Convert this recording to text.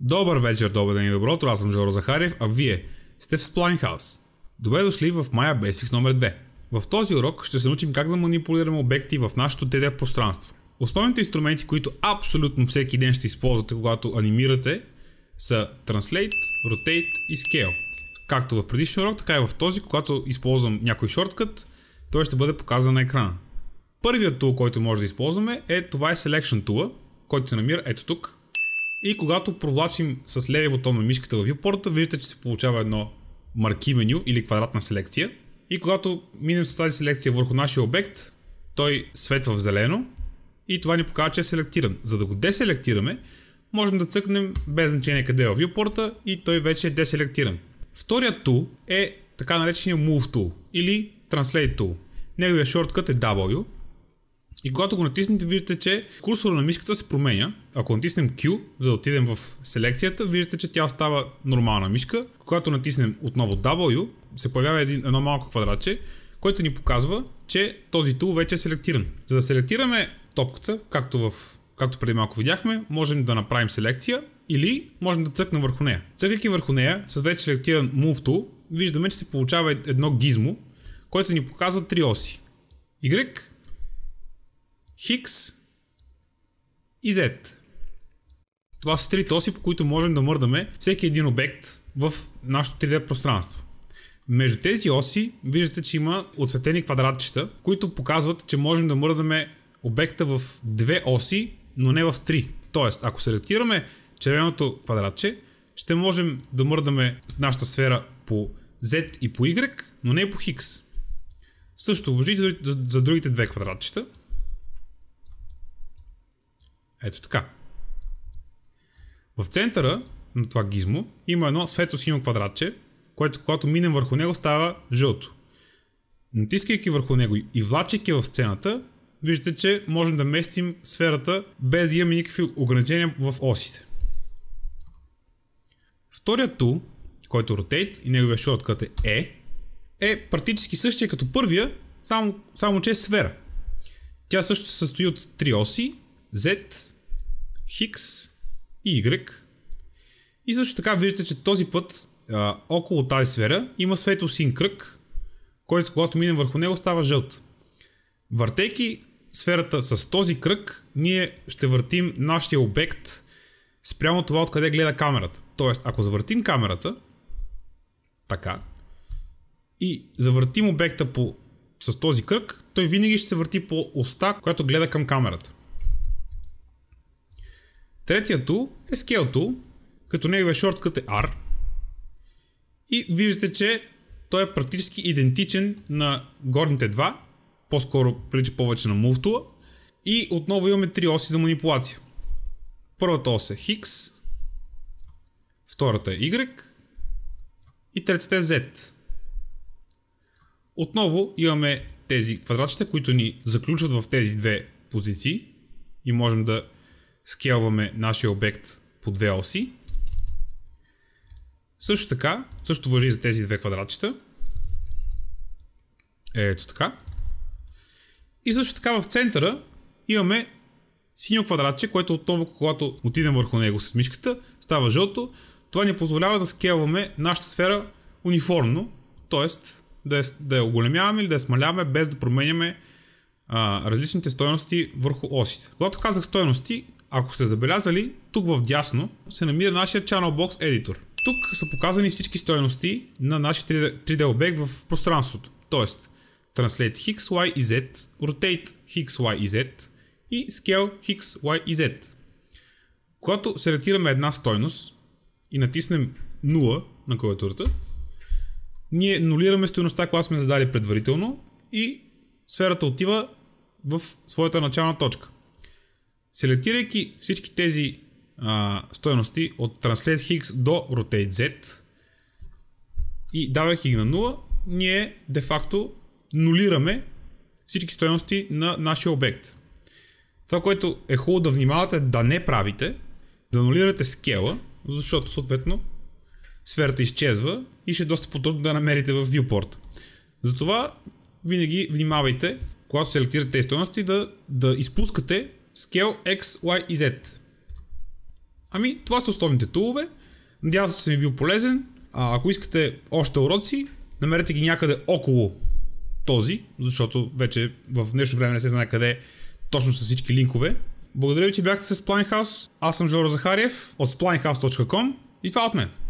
Добър вечер, добър ден и добро аз съм Жоро Захарев, а вие сте в Splinehouse. Добре дошли в Maya Basics номер 2. В този урок ще се научим как да манипулираме обекти в нашето 3D пространство. Основните инструменти, които абсолютно всеки ден ще използвате, когато анимирате, са Translate, Rotate и Scale. Както в предишния урок, така и в този, когато използвам някой шорткът, той ще бъде показан на екрана. Първият тул, който може да използваме е това е Selection Tool, който се намира ето тук и когато провлачим с левия бутон на мишката в viewport, виждате, че се получава едно марки меню или квадратна селекция. И когато минем с тази селекция върху нашия обект, той светва в зелено и това ни показва, че е селектиран. За да го деселектираме, можем да цъкнем без значение къде е в viewport и той вече е деселектиран. Вторият tool е така наречения Move Tool или Translate Tool. Неговия шорткът е W и когато го натиснете, виждате, че курсора на мишката се променя. Ако натиснем Q, за да отидем в селекцията, виждате, че тя остава нормална мишка. Когато натиснем отново W, се появява един, едно малко квадратче, което ни показва, че този тул вече е селектиран. За да селектираме топката, както, в, както преди малко видяхме, можем да направим селекция или можем да цъкнем върху нея. Цъкайки върху нея, с вече селектиран Move Tool, виждаме, че се получава едно гизмо, което ни показва три оси. Y, Хикс и Z. Това са трите оси, по които можем да мърдаме всеки един обект в нашето 3D пространство. Между тези оси виждате, че има отсветени квадратчета, които показват, че можем да мърдаме обекта в две оси, но не в три. Тоест, ако селектираме червеното квадратче, ще можем да мърдаме нашата сфера по Z и по Y, но не по X. Също въжи за другите две квадратчета. Ето така. В центъра на това гизмо има едно светло-синьо квадратче, което когато минем върху него става жълто. Натискайки върху него и влачайки в сцената, виждате, че можем да местим сферата без да имаме никакви ограничения в осите. Вторият тул, който Rotate е и неговия шорткът е E, е практически същия като първия, само, само че е сфера. Тя също се състои от три оси Z, X и Y. И също така виждате, че този път а, около тази сфера има светъл кръг, който когато минем върху него става жълт. Въртейки сферата с този кръг, ние ще въртим нашия обект спрямо това откъде гледа камерата. Тоест, ако завъртим камерата, така, и завъртим обекта по, с този кръг, той винаги ще се върти по оста, която гледа към камерата. Третия тул е Scale Tool, като неговия шорткът е, е R. И виждате, че той е практически идентичен на горните два, по-скоро прилича повече на Move Tool. И отново имаме три оси за манипулация. Първата ос е X, втората е Y и третата е Z. Отново имаме тези квадратчета, които ни заключват в тези две позиции и можем да скелваме нашия обект по две оси. Също така, също въжи за тези две квадратчета. Ето така. И също така в центъра имаме синьо квадратче, което отново когато отидем върху него с мишката, става жълто. Това ни позволява да скелваме нашата сфера униформно, т.е. Да, я оголемяваме или да я смаляваме без да променяме различните стоености върху осите. Когато казах стоености, ако сте забелязали, тук в дясно се намира нашия Channel Box Editor. Тук са показани всички стоености на нашия 3D обект в пространството, т.е. Translate X, Y и Z, Rotate X, Y и Z и Scale X, Y и Z. Когато селектираме една стойност и натиснем 0 на клавиатурата, ние нулираме стоеността, която сме задали предварително и сферата отива в своята начална точка. Селектирайки всички тези а, стоености от Translate Hix до Rotate Z и давайки ги на 0, ние де-факто нулираме всички стоености на нашия обект. Това, което е хубаво да внимавате е да не правите, да нулирате скела, защото съответно сферата изчезва и ще е доста по-трудно да намерите в viewport. Затова винаги внимавайте, когато селектирате тези стоености, да, да изпускате Scale X, Y и Z. Ами, това са основните тулове. Надявам се, че съм ви бил полезен. А, ако искате още уроци, намерете ги някъде около този, защото вече в днешно време не се знае къде точно са всички линкове. Благодаря ви, че бяхте с Splinehouse. Аз съм Жоро Захарев от splinehouse.com и това е от мен.